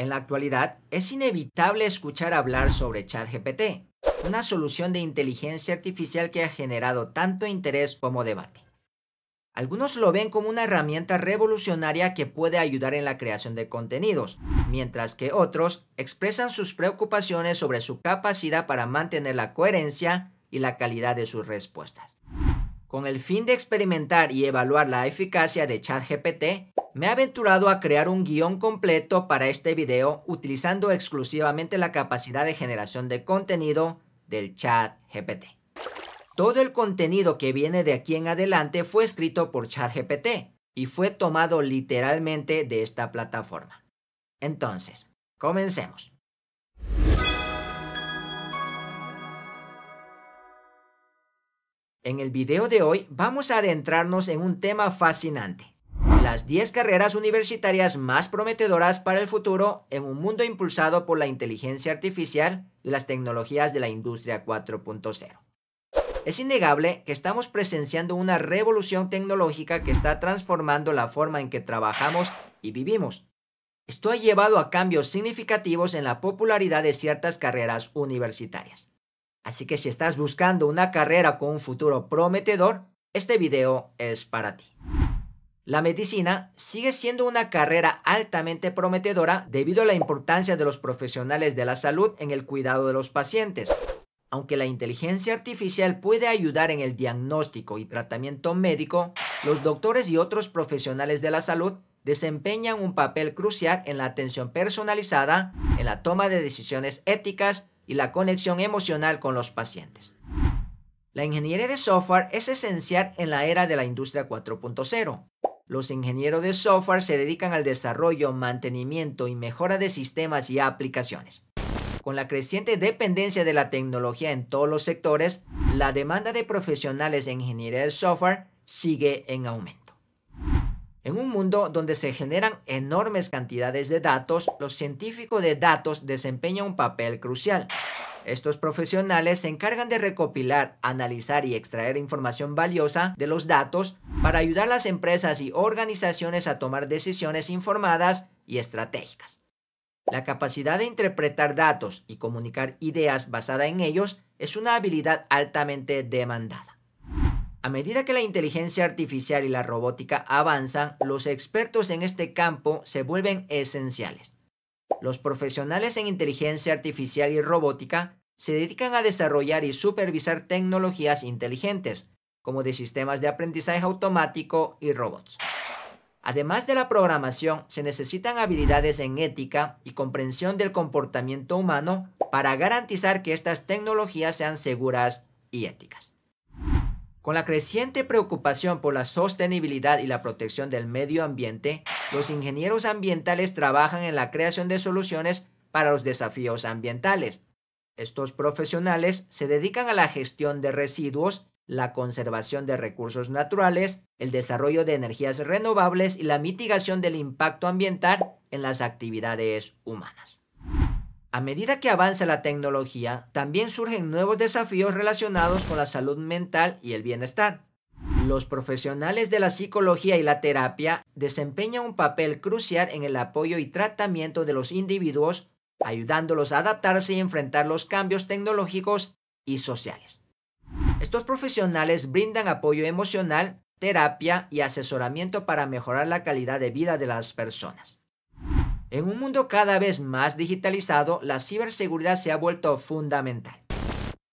En la actualidad, es inevitable escuchar hablar sobre ChatGPT, una solución de inteligencia artificial que ha generado tanto interés como debate. Algunos lo ven como una herramienta revolucionaria que puede ayudar en la creación de contenidos, mientras que otros expresan sus preocupaciones sobre su capacidad para mantener la coherencia y la calidad de sus respuestas. Con el fin de experimentar y evaluar la eficacia de ChatGPT, me he aventurado a crear un guión completo para este video utilizando exclusivamente la capacidad de generación de contenido del chat GPT. Todo el contenido que viene de aquí en adelante fue escrito por ChatGPT y fue tomado literalmente de esta plataforma. Entonces, comencemos. En el video de hoy vamos a adentrarnos en un tema fascinante, las 10 carreras universitarias más prometedoras para el futuro en un mundo impulsado por la inteligencia artificial y las tecnologías de la industria 4.0. Es innegable que estamos presenciando una revolución tecnológica que está transformando la forma en que trabajamos y vivimos. Esto ha llevado a cambios significativos en la popularidad de ciertas carreras universitarias. Así que si estás buscando una carrera con un futuro prometedor, este video es para ti. La medicina sigue siendo una carrera altamente prometedora debido a la importancia de los profesionales de la salud en el cuidado de los pacientes. Aunque la inteligencia artificial puede ayudar en el diagnóstico y tratamiento médico, los doctores y otros profesionales de la salud desempeñan un papel crucial en la atención personalizada, en la toma de decisiones éticas y la conexión emocional con los pacientes. La ingeniería de software es esencial en la era de la industria 4.0 los ingenieros de software se dedican al desarrollo, mantenimiento y mejora de sistemas y aplicaciones. Con la creciente dependencia de la tecnología en todos los sectores, la demanda de profesionales de ingeniería de software sigue en aumento. En un mundo donde se generan enormes cantidades de datos, los científicos de datos desempeñan un papel crucial. Estos profesionales se encargan de recopilar, analizar y extraer información valiosa de los datos para ayudar a las empresas y organizaciones a tomar decisiones informadas y estratégicas. La capacidad de interpretar datos y comunicar ideas basada en ellos es una habilidad altamente demandada. A medida que la inteligencia artificial y la robótica avanzan, los expertos en este campo se vuelven esenciales los profesionales en inteligencia artificial y robótica se dedican a desarrollar y supervisar tecnologías inteligentes, como de sistemas de aprendizaje automático y robots. Además de la programación, se necesitan habilidades en ética y comprensión del comportamiento humano para garantizar que estas tecnologías sean seguras y éticas. Con la creciente preocupación por la sostenibilidad y la protección del medio ambiente, los ingenieros ambientales trabajan en la creación de soluciones para los desafíos ambientales. Estos profesionales se dedican a la gestión de residuos, la conservación de recursos naturales, el desarrollo de energías renovables y la mitigación del impacto ambiental en las actividades humanas. A medida que avanza la tecnología, también surgen nuevos desafíos relacionados con la salud mental y el bienestar. Los profesionales de la psicología y la terapia desempeñan un papel crucial en el apoyo y tratamiento de los individuos, ayudándolos a adaptarse y enfrentar los cambios tecnológicos y sociales. Estos profesionales brindan apoyo emocional, terapia y asesoramiento para mejorar la calidad de vida de las personas. En un mundo cada vez más digitalizado, la ciberseguridad se ha vuelto fundamental.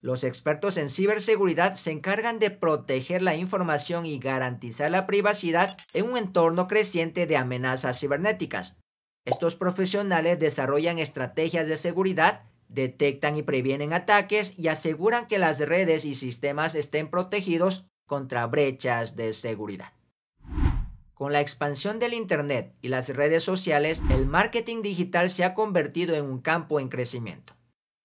Los expertos en ciberseguridad se encargan de proteger la información y garantizar la privacidad en un entorno creciente de amenazas cibernéticas. Estos profesionales desarrollan estrategias de seguridad, detectan y previenen ataques y aseguran que las redes y sistemas estén protegidos contra brechas de seguridad. Con la expansión del Internet y las redes sociales, el marketing digital se ha convertido en un campo en crecimiento.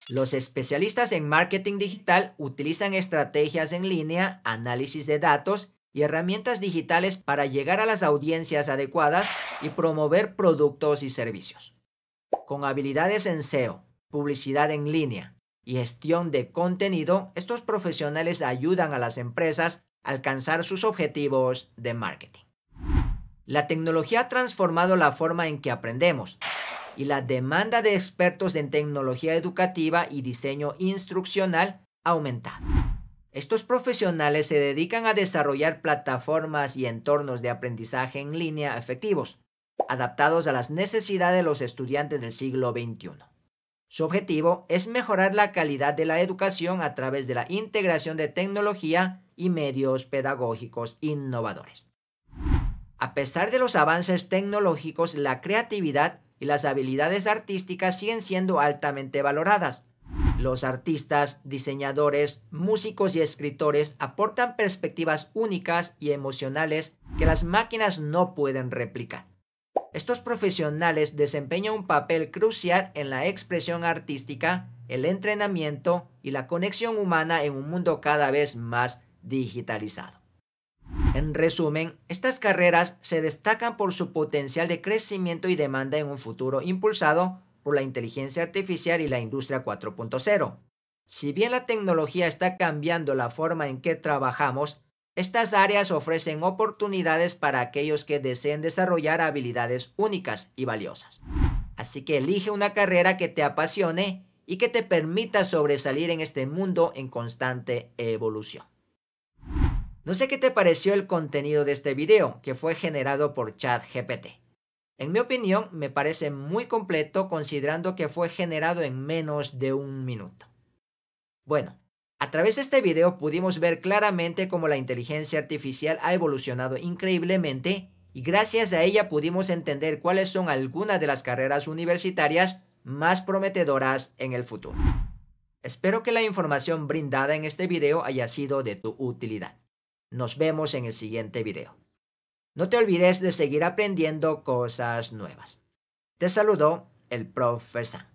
Los especialistas en marketing digital utilizan estrategias en línea, análisis de datos y herramientas digitales para llegar a las audiencias adecuadas y promover productos y servicios. Con habilidades en SEO, publicidad en línea y gestión de contenido, estos profesionales ayudan a las empresas a alcanzar sus objetivos de marketing. La tecnología ha transformado la forma en que aprendemos y la demanda de expertos en tecnología educativa y diseño instruccional ha aumentado. Estos profesionales se dedican a desarrollar plataformas y entornos de aprendizaje en línea efectivos, adaptados a las necesidades de los estudiantes del siglo XXI. Su objetivo es mejorar la calidad de la educación a través de la integración de tecnología y medios pedagógicos innovadores. A pesar de los avances tecnológicos, la creatividad y las habilidades artísticas siguen siendo altamente valoradas. Los artistas, diseñadores, músicos y escritores aportan perspectivas únicas y emocionales que las máquinas no pueden replicar. Estos profesionales desempeñan un papel crucial en la expresión artística, el entrenamiento y la conexión humana en un mundo cada vez más digitalizado. En resumen, estas carreras se destacan por su potencial de crecimiento y demanda en un futuro impulsado por la inteligencia artificial y la industria 4.0. Si bien la tecnología está cambiando la forma en que trabajamos, estas áreas ofrecen oportunidades para aquellos que deseen desarrollar habilidades únicas y valiosas. Así que elige una carrera que te apasione y que te permita sobresalir en este mundo en constante evolución. No sé qué te pareció el contenido de este video, que fue generado por ChatGPT. En mi opinión, me parece muy completo considerando que fue generado en menos de un minuto. Bueno, a través de este video pudimos ver claramente cómo la inteligencia artificial ha evolucionado increíblemente y gracias a ella pudimos entender cuáles son algunas de las carreras universitarias más prometedoras en el futuro. Espero que la información brindada en este video haya sido de tu utilidad. Nos vemos en el siguiente video. No te olvides de seguir aprendiendo cosas nuevas. Te saludó el profesor.